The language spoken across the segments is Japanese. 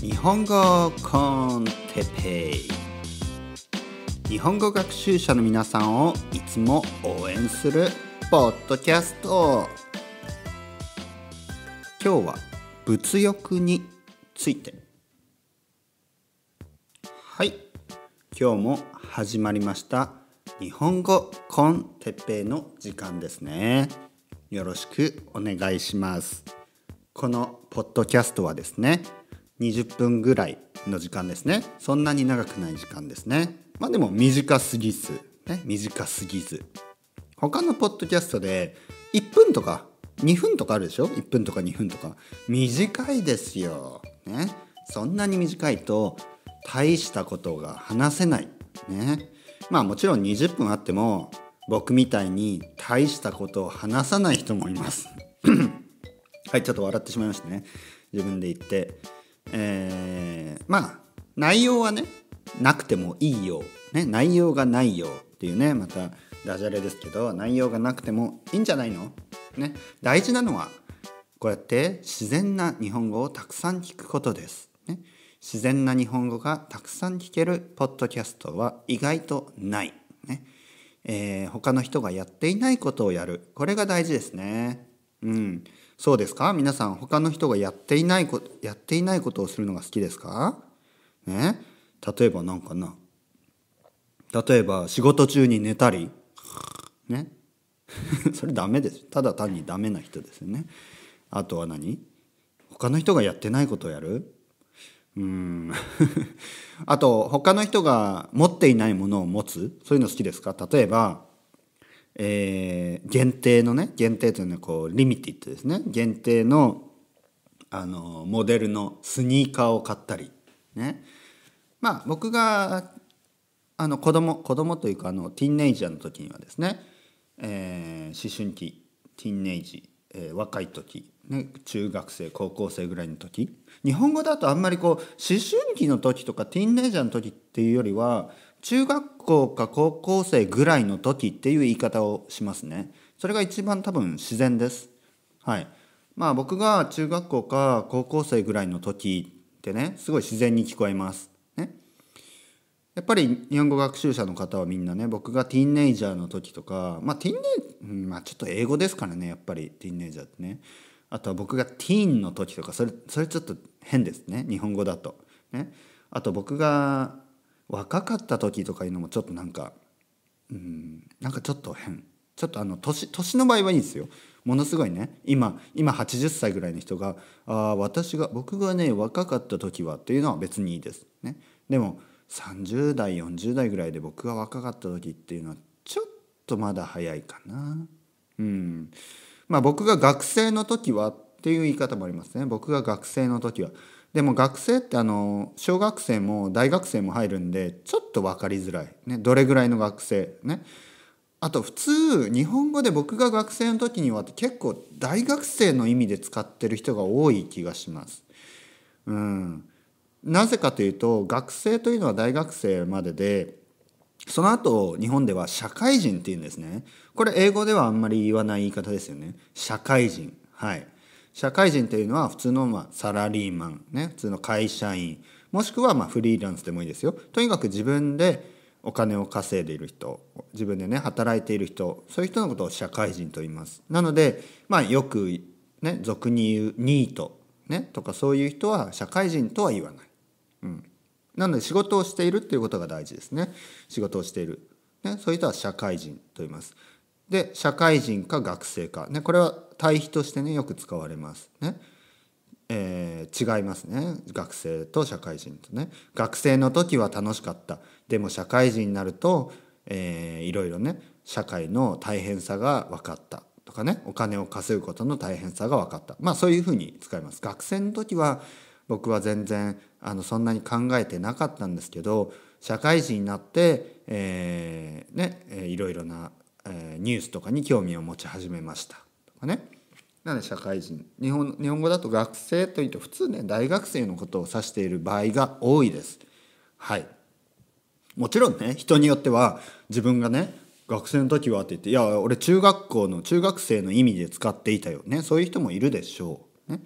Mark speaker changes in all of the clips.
Speaker 1: 日本語コンテペイ日本語学習者の皆さんをいつも応援するポッドキャスト今日は物欲についてはい今日も始まりました日本語コンテペイの時間ですねよろしくお願いしますこのポッドキャストはですね20分ぐらいの時間ですねそんなに長くない時間ですねまあでも短すぎず、ね、短すぎず他のポッドキャストで1分とか2分とかあるでしょ1分とか2分とか短いですよ、ね、そんなに短いと大したことが話せないねまあもちろん20分あっても僕みたいに大したことを話さない人もいます はいちょっと笑ってしまいましたね自分で言ってえー、まあ内容はねなくてもいいよ、う、ね、内容がないようっていうねまたダジャレですけど内容がなくてもいいんじゃないの、ね、大事なのはこうやって自然な日本語をたくさん聞くことです。ね、自然な日本語がたくさん聞けるポッドキャストは意外とない。ねえー、他の人がやっていないことをやるこれが大事ですね。うんそうですか皆さん他の人がやっていないことやっていないことをするのが好きですかね例えば何かな例えば仕事中に寝たりね それダメですただ単にダメな人ですよねあとは何他の人がやってないことをやるうん あと他の人が持っていないものを持つそういうの好きですか例えばえー、限定のね限定というのはこうリミティッドですね限定のあのモデルのスニーカーを買ったりねまあ僕があの子供子供というかあのティーンネイジャーの時にはですね、えー、思春期ティーンネイジ、えー、若い時、ね、中学生高校生ぐらいの時日本語だとあんまりこう思春期の時とかティーンネイジャーの時っていうよりは中学校か高校生ぐらいの時っていう言い方をしますね。それが一番多分自然です。はい。まあ僕が中学校か高校生ぐらいの時ってね、すごい自然に聞こえます。ね。やっぱり日本語学習者の方はみんなね、僕がティーンネイジャーの時とか、まあティーンネイ、まあちょっと英語ですからね、やっぱりティーンネイジャーってね。あとは僕がティーンの時とか、それ、それちょっと変ですね、日本語だと。ね。あと僕が若かった時とかいうのもちょっとなんかうんなんかちょっと変ちょっとあの年年の場合はいいですよものすごいね今今80歳ぐらいの人が「あ私が僕がね若かった時は」っていうのは別にいいです。ね、でも30代40代ぐらいで僕が若かった時っていうのはちょっとまだ早いかな。うんまあ、僕が学生の時はっていう言い方もありますね。僕が学生の時はでも学生ってあの小学生も大学生も入るんでちょっと分かりづらい、ね、どれぐらいの学生ねあと普通日本語で僕が学生の時には結構大学生の意味で使ってる人が多い気がします。うん、なぜかというと学生というのは大学生まででその後日本では社会人っていうんですねこれ英語ではあんまり言わない言い方ですよね社会人はい社会人というのは普通のまサラリーマン、ね、普通の会社員もしくはまフリーランスでもいいですよとにかく自分でお金を稼いでいる人自分でね働いている人そういう人のことを社会人と言いますなので、まあ、よく、ね、俗に言うニート、ね、とかそういう人は社会人とは言わない、うん、なので仕事をしているっていうことが大事ですね仕事をしている、ね、そういう人は社会人と言いますで社会人か学生か、ね、これは対比としてねよく使われます。ねえー、違いますね学生と社会人とね。学生の時は楽しかったでも社会人になると、えー、いろいろね社会の大変さが分かったとかねお金を稼ぐことの大変さが分かったまあそういうふうに使います。学生の時は僕は全然あのそんなに考えてなかったんですけど社会人になって、えー、ね、いろいろな、えー、ニュースとかに興味を持ち始めましたとかねなんで社会人日本日本語だと学生というと普通ね大学生のことを指している場合が多いです。はいもちろんね人によっては自分がね学生の時はって言って「いや俺中学校の中学生の意味で使っていたよ」ねそういう人もいるでしょう。ね、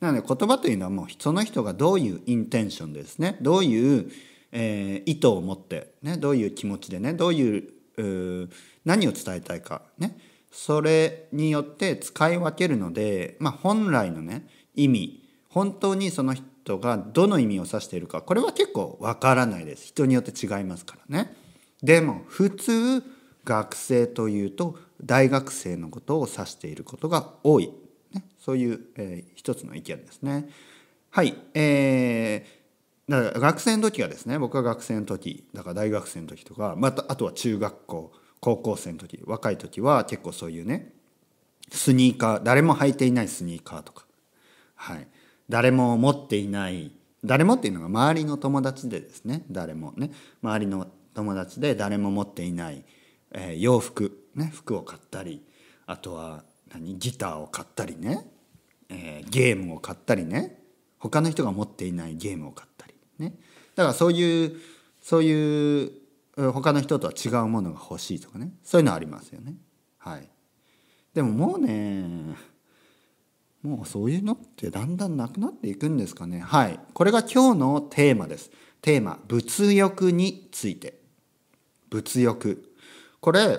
Speaker 1: なので言葉というのはもうその人がどういうインテンションですねどういう、えー、意図を持って、ね、どういう気持ちでねどういう何を伝えたいかねそれによって使い分けるので、まあ、本来のね意味本当にその人がどの意味を指しているかこれは結構わからないです人によって違いますからねでも普通学生というと大学生のことを指していることが多い、ね、そういう、えー、一つの意見ですねはいえーだから学生の時はですね僕は学生の時だから大学生の時とかまたあとは中学校高校生の時若い時は結構そういうねスニーカー誰も履いていないスニーカーとか、はい、誰も持っていない誰もっていうのが周りの友達でですね誰もね周りの友達で誰も持っていない、えー、洋服、ね、服を買ったりあとは何ギターを買ったりね、えー、ゲームを買ったりね他の人が持っていないゲームを買ったりねだからそういうそういう他の人とは違うものが欲しいとかねそういうのありますよねはいでももうねもうそういうのってだんだんなくなっていくんですかねはいこれが今日のテーマですテーマ物欲について物欲これ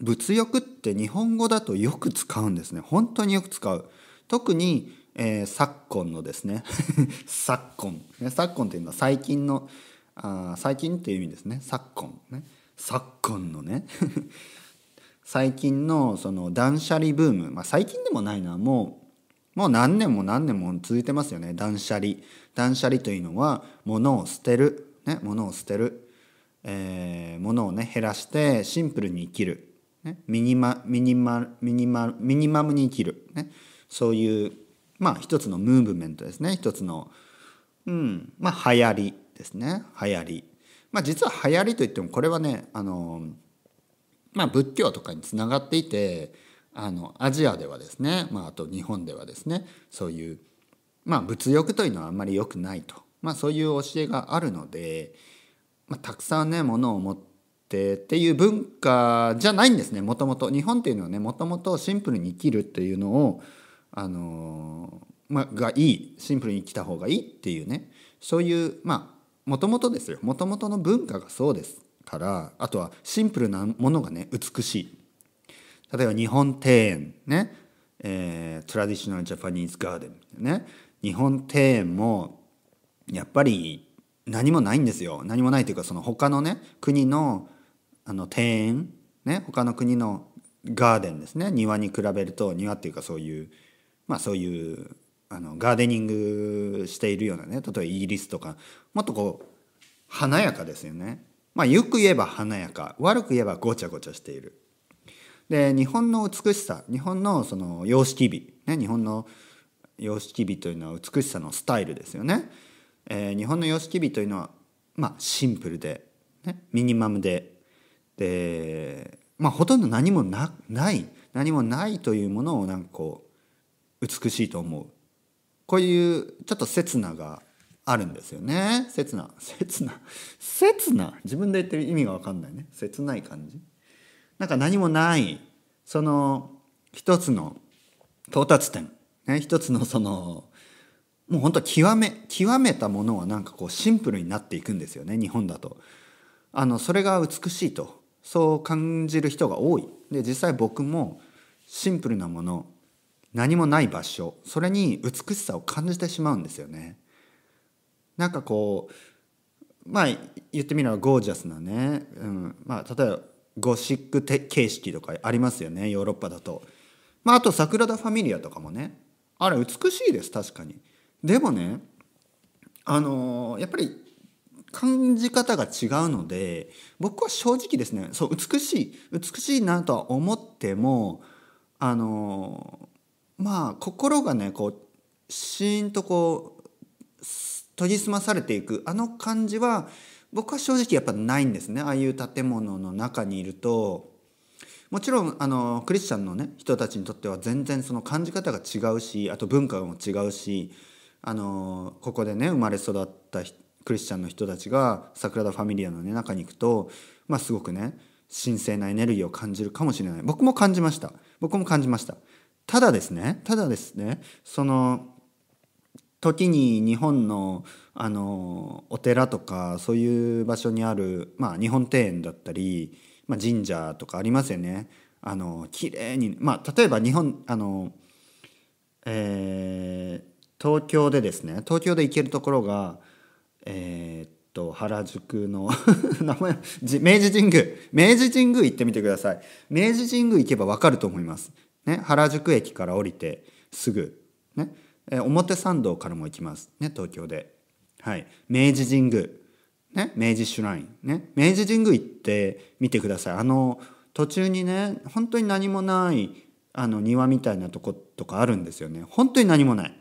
Speaker 1: 物欲って日本語だとよく使うんですね本当によく使う特に、えー、昨今のですね 昨今昨今っていうのは最近のあ最近っていう意味ですね昨今ね昨今のね 最近のその断捨離ブーム、まあ、最近でもないなもうもう何年も何年も続いてますよね断捨離断捨離というのは物を捨てる、ね、物を捨てる、えー、物をね減らしてシンプルに生きる、ね、ミニマミニマミニマミニマムに生きる、ね、そういうまあ一つのムーブメントですね一つの、うんまあ、流行りですね流行り。まあ、実は流行りといってもこれはねあの、まあ、仏教とかにつながっていてあのアジアではですね、まあ、あと日本ではですねそういう、まあ、物欲というのはあんまり良くないと、まあ、そういう教えがあるので、まあ、たくさんねものを持ってっていう文化じゃないんですねもともと日本っていうのはねもともとシンプルに生きるっていうのをあの、まあ、がいいシンプルに生きた方がいいっていうねそういうまあもともとですよもともとの文化がそうですからあとはシンプルなものがね美しい例えば日本庭園ね、えー、トラディショナルジャパニーズガーデンね日本庭園もやっぱり何もないんですよ何もないというかその他のね国のあの庭園ね他の国のガーデンですね庭に比べると庭っていうかそういうまあそういうあのガーデニングしているようなね例えばイギリスとかもっとこう華やかですよね。まあよく言えば華やか悪く言えばごちゃごちゃしている。で日本の美しさ日本のその様式美、ね、日本の様式美というのは美しさのスタイルですよね。えー、日本の様式美というのは、まあ、シンプルで、ね、ミニマムでで、まあ、ほとんど何もなない何もないというものをなんかこう美しいと思うこういうちょっと刹那があるんですよね刹那刹那刹那自分で言ってる意味が分かんないね切ない感じなんか何もないその一つの到達点、ね、一つのそのもう本当極め極めたものはなんかこうシンプルになっていくんですよね日本だとあのそれが美しいとそう感じる人が多いで実際僕もシンプルなもの何もない場所それに美しさを感じてしまうんですよね。なんかこうまあ言ってみればゴージャスなね、うんまあ、例えばゴシック形式とかありますよねヨーロッパだと。まあ、あとサグラダ・ファミリアとかもねあれ美しいです確かに。でもねあのー、やっぱり感じ方が違うので僕は正直ですねそう美しい美しいなとは思ってもあのまあ心がねこうシーンとこう研ぎ澄まされていくあの感じは僕は正直やっぱないんですねああいう建物の中にいるともちろんあのクリスチャンの、ね、人たちにとっては全然その感じ方が違うしあと文化も違うしあのここでね生まれ育ったクリスチャンの人たちがサ田ラダ・ファミリアの、ね、中に行くと、まあ、すごくね神聖なエネルギーを感じるかもしれない僕も感じました僕も感じましたただですね、ただですね、その、時に日本のあのお寺とかそういう場所にある、まあ、日本庭園だったり、まあ、神社とかありますよね。あの綺麗に、まあ、例えば日本あの、えー、東京でですね東京で行けるところが、えー、原宿の 名前明治神宮明治神宮行ってみてください明治神宮行けば分かると思いますね、原宿駅から降りてすぐ、ね、え表参道からも行きます、ね、東京で、はい、明治神宮、ね、明治シュライン、ね、明治神宮行ってみてくださいあの途中にね本当に何もないあの庭みたいなとことかあるんですよね本当に何もない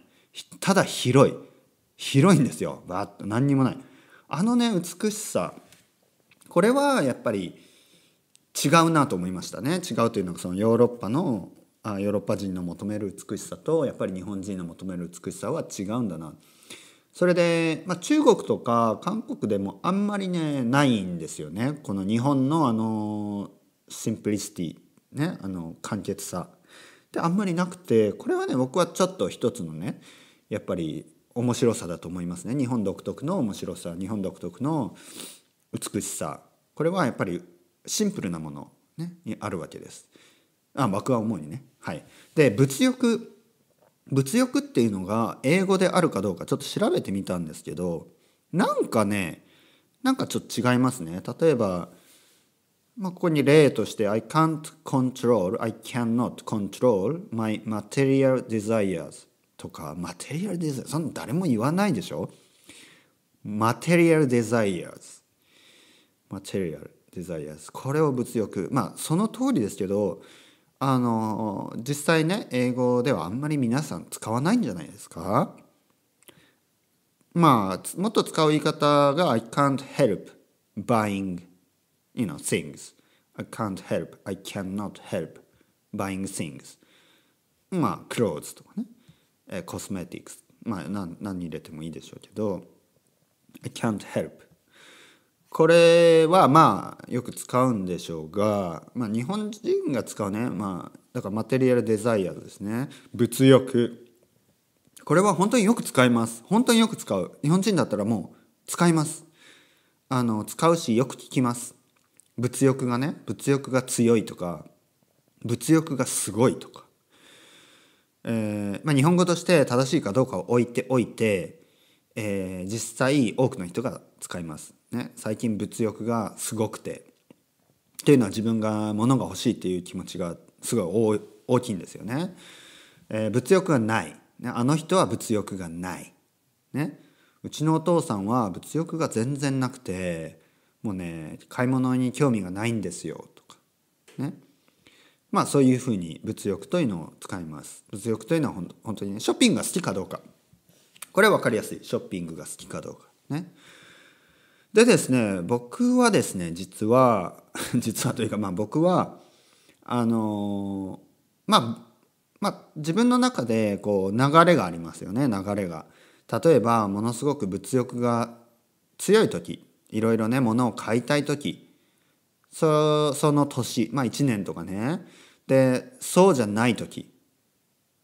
Speaker 1: ただ広い広いんですよバっッと何にもないあのね美しさこれはやっぱり違うなと思いましたね違うというのがそのヨーロッパのあヨーロッパ人の求める美しさとやっぱり日本人の求める美しさは違うんだなそれで、まあ、中国とか韓国でもあんまりねないんですよねこの日本のあのシンプリシティねあの簡潔さであんまりなくてこれはね僕はちょっと一つのねやっぱり面白さだと思いますね日本独特の面白さ日本独特の美しさこれはやっぱりシンプルなもの、ね、にあるわけですあ僕は思うにねはい、で物欲物欲っていうのが英語であるかどうかちょっと調べてみたんですけどなんかねなんかちょっと違いますね例えば、まあ、ここに例として「I can't control I cannot control my material desires」とか「material desires」そんな誰も言わないでしょ material desires material desires これを物欲まあその通りですけどあの実際ね英語ではあんまり皆さん使わないんじゃないですかまあもっと使う言い方が「I can't help buying you know, things」「I can't help I cannot help buying things」まあ clothes とかね、コスメティックスまあ何何入れてもいいでしょうけど「I can't help」これはまあよく使うんでしょうが、まあ、日本人が使うね、まあ、だからマテリアルデザイアですね物欲これは本当によく使います本当によく使う日本人だったらもう使いますあの使うしよく聞きます物欲がね物欲が強いとか物欲がすごいとか、えーまあ、日本語として正しいかどうかを置いておいて、えー、実際多くの人が使いますね、最近物欲がすごくてっていうのは自分が物が欲しいっていう気持ちがすごい大きいんですよね。えー、物欲がない、ね、あの人は物欲がない、ね、うちのお父さんは物欲が全然なくてもうね買い物に興味がないんですよとかねまあそういうふうに物欲というのを使います物欲というのは本当にねショッピングが好きかどうかこれは分かりやすいショッピングが好きかどうかねでですね、僕はですね、実は、実はというか、まあ僕は、あのまあ、まあ自分の中でこう流れがありますよね、流れが。例えば、ものすごく物欲が強い時、いろいろね、物を買いたい時、そその年、まあ1年とかね、で、そうじゃない時、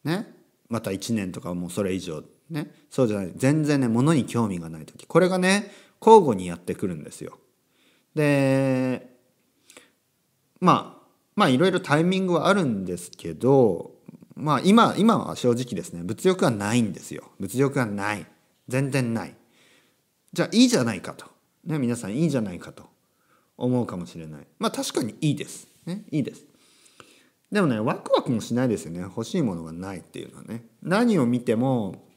Speaker 1: ね、また1年とかもうそれ以上ね、そうじゃない全然ね物に興味がない時これがね交互にやってくるんですよ。でまあまあいろいろタイミングはあるんですけどまあ今今は正直ですね物欲はないんですよ物欲はない全然ないじゃあいいじゃないかと、ね、皆さんいいじゃないかと思うかもしれないまあ確かにいいです、ね、いいですでもねワクワクもしないですよね欲しいものがないっていうのはね何を見ても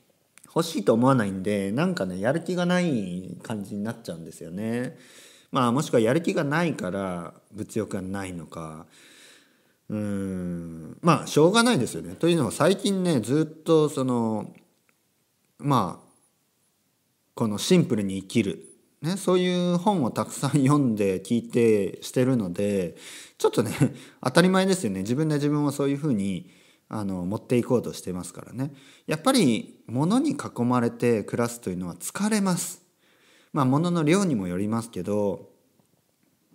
Speaker 1: 欲しいと思わないんでなんかねやる気がない感じになっちゃうんですよね。まあもしくはやる気がないから物欲がないのかうーんまあしょうがないですよね。というのは最近ねずっとそのまあこのシンプルに生きるね、そういう本をたくさん読んで聞いてしてるのでちょっとね当たり前ですよね自分で自分をそういうふうにあの持っていこうとしてますからねやっぱり物に囲まれて暮らすというのは疲れますまあ物の量にもよりますけど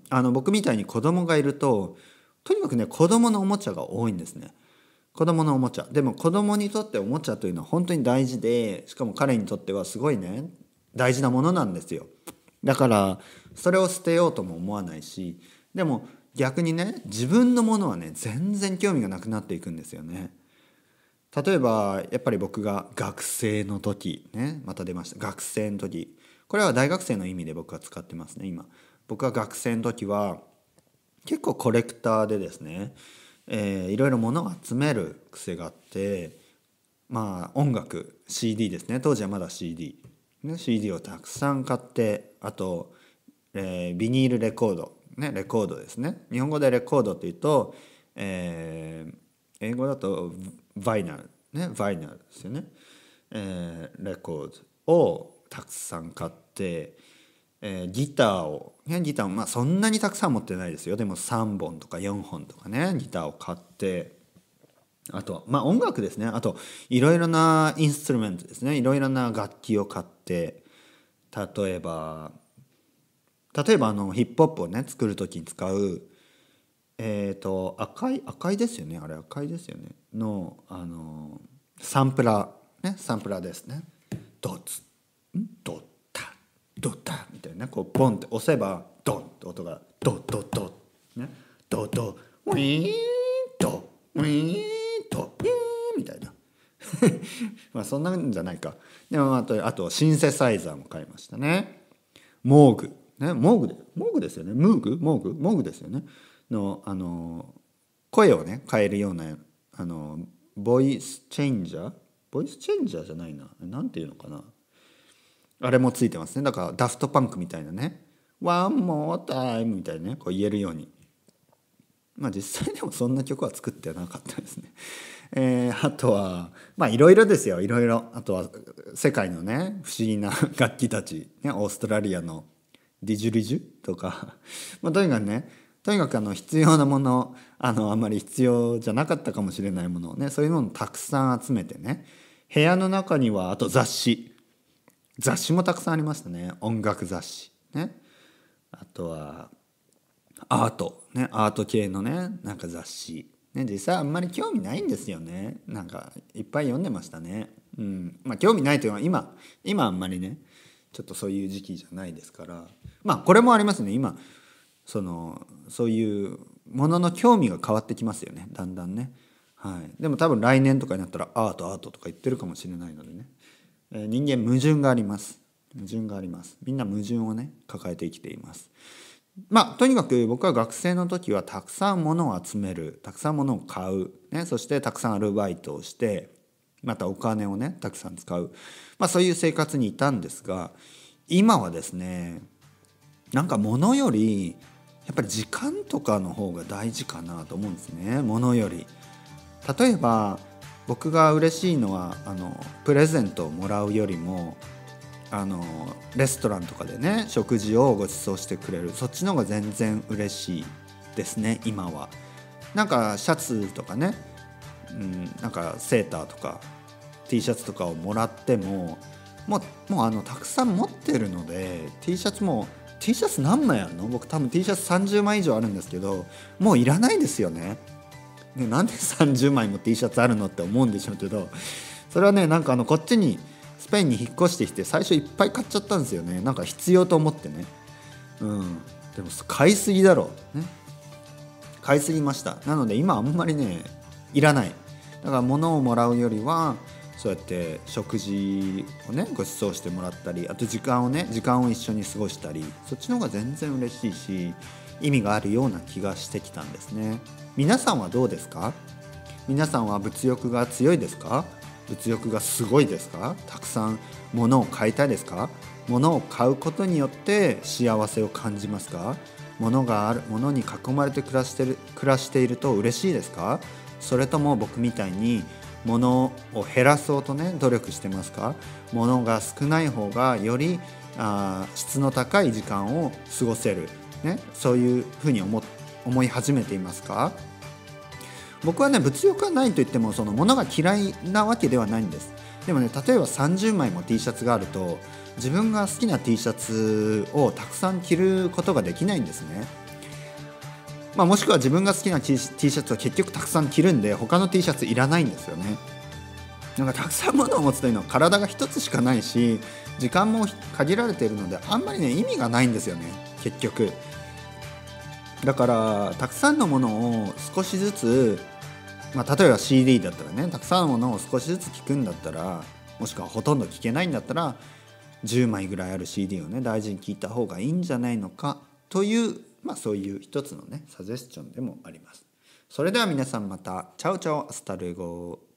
Speaker 1: あの僕みたいに子供がいるととにかくね子供のおもちゃが多いんですね子供のおもちゃでも子供にとっておもちゃというのは本当に大事でしかも彼にとってはすごいね大事なものなんですよだからそれを捨てようとも思わないしでも逆にね自分のものはね全然興味がなくなっていくんですよね。例えばやっぱり僕が学生の時ねまた出ました学生の時これは大学生の意味で僕は使ってますね今僕は学生の時は結構コレクターでですね、えー、いろいろ物を集める癖があってまあ音楽 CD ですね当時はまだ CD、ね、CD をたくさん買ってあと、えー、ビニールレコードね、レコードですね日本語でレコードっていうと、えー、英語だとバイナルねバイナルですよね、えー、レコードをたくさん買って、えー、ギターを、ね、ギターをまあそんなにたくさん持ってないですよでも3本とか4本とかねギターを買ってあとまあ音楽ですねあといろいろなインストゥルメントですねいろいろな楽器を買って例えば例えばあのヒップホップをね作る時に使うえっ、ー、と赤い赤いですよねあれ赤いですよねのあのサンプラーねサンプラーですねドツドッタドッタみたいなこうボンって押せばドンって音がドドドねドドウィーンドウィーンドウィーンみたいな まあそんなんじゃないかでもあとあとシンセサイザーも買いましたねモーグね、モーグで、モーグですよね。ムーグモーグモーグですよね。の、あの、声をね、変えるような、あの、ボイスチェンジャーボイスチェンジャーじゃないな。何ていうのかな。あれもついてますね。だから、ダフトパンクみたいなね。ワンモータイムみたいなね、こう言えるように。まあ実際でもそんな曲は作ってなかったですね。えー、あとは、まあいろいろですよ、いろいろ。あとは世界のね、不思議な楽器たち、ね、オーストラリアのディジュリジュとか まあ、とにかくねとにかくあの必要なものあのあんまり必要じゃなかったかもしれないものをねそういうものをたくさん集めてね部屋の中にはあと雑誌雑誌もたくさんありましたね音楽雑誌ねあとはアートねアート系のねなんか雑誌ね実際あんまり興味ないんですよねなんかいっぱい読んでましたねうんまあ興味ないというのは今今あんまりねちょっとそういう時期じゃないですからまあこれもありますね今そのそういうものの興味が変わってきますよねだんだんね。はい、でも多分来年とかになったらアートアートとか言ってるかもしれないのでね、えー、人間矛盾があります矛盾がありますみんな矛盾をね抱えて生きていますまあとにかく僕は学生の時はたくさん物を集めるたくさん物を買う、ね、そしてたくさんアルバイトをしてまたお金をねたくさん使う、まあ、そういう生活にいたんですが今はですねなんか物よりやっぱり時間とかの方が大事かなと思うんですね物より。例えば僕が嬉しいのはあのプレゼントをもらうよりもあのレストランとかでね食事をご馳走してくれるそっちの方が全然嬉しいですね今は。なんかシャツとかねうん、なんかセーターとか T シャツとかをもらってももうもうあのたくさん持ってるので T シャツも T シャツ何枚あるの僕多分 T シャツ30枚以上あるんですけどもういらないですよね。ねなんで30枚も T シャツあるのって思うんでしょうけどそれはねなんかあのこっちにスペインに引っ越してきて最初いっぱい買っちゃったんですよねなんか必要と思ってね。うん、でも買いすぎだろ、ね、買いすぎましたなので今あんまりねいらないだから物をもらうよりはそうやって食事をねご馳走してもらったりあと時間をね時間を一緒に過ごしたりそっちの方が全然嬉しいし意味があるような気がしてきたんですね皆さんはどうですか皆さんは物欲が強いですか物欲がすごいですかたくさん物を買いたいですか物を買うことによって幸せを感じますか物がある物に囲まれて暮らしてる暮らしていると嬉しいですかそれとも僕みたいに物を減らそうとね努力してますか物が少ない方がよりあ質の高い時間を過ごせる、ね、そういうふうに思思い始めていますか僕はね物欲はないといってもその物が嫌いなわけではないんですでもね例えば30枚も T シャツがあると自分が好きな T シャツをたくさん着ることができないんですねまあ、もしくは自分が好きな T, シャツは結局たくさん着るんで他の T シャツいらないんですよねなんかたくさんものを持つというのは体が一つしかないし時間も限られているのであんまりね意味がないんですよね結局だからたくさんのものを少しずつ、まあ、例えば CD だったらねたくさんのものを少しずつ聞くんだったらもしくはほとんど聞けないんだったら10枚ぐらいある CD をね大事に聞いた方がいいんじゃないのかというまあそういう一つのねサジェスチョンでもあります。それでは皆さんまた。チャオチャオアスタルゴ